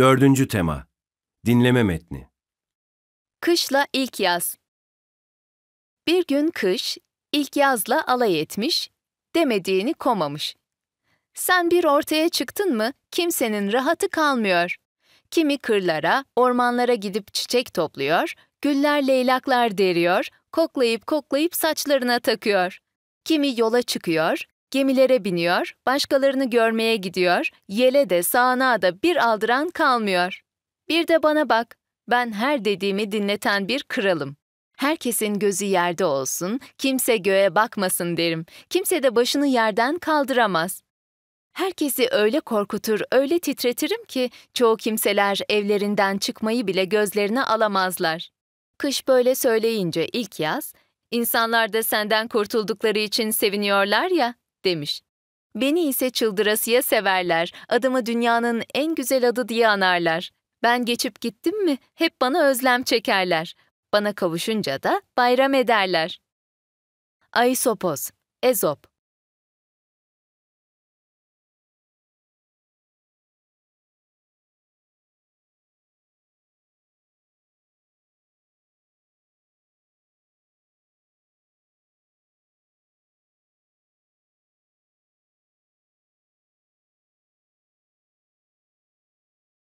Dördüncü tema. Dinleme metni. Kışla ilk yaz. Bir gün kış, ilk yazla alay etmiş, demediğini komamış. Sen bir ortaya çıktın mı kimsenin rahatı kalmıyor. Kimi kırlara, ormanlara gidip çiçek topluyor, güller leylaklar deriyor, koklayıp koklayıp saçlarına takıyor. Kimi yola çıkıyor, Gemilere biniyor, başkalarını görmeye gidiyor, yele de sağanağa da bir aldıran kalmıyor. Bir de bana bak, ben her dediğimi dinleten bir kralım. Herkesin gözü yerde olsun, kimse göğe bakmasın derim. Kimse de başını yerden kaldıramaz. Herkesi öyle korkutur, öyle titretirim ki çoğu kimseler evlerinden çıkmayı bile gözlerine alamazlar. Kış böyle söyleyince ilk yaz, insanlar da senden kurtuldukları için seviniyorlar ya demiş. Beni ise çıldırasıya severler, adımı dünyanın en güzel adı diye anarlar. Ben geçip gittim mi hep bana özlem çekerler. Bana kavuşunca da bayram ederler. Aisopos, Ezop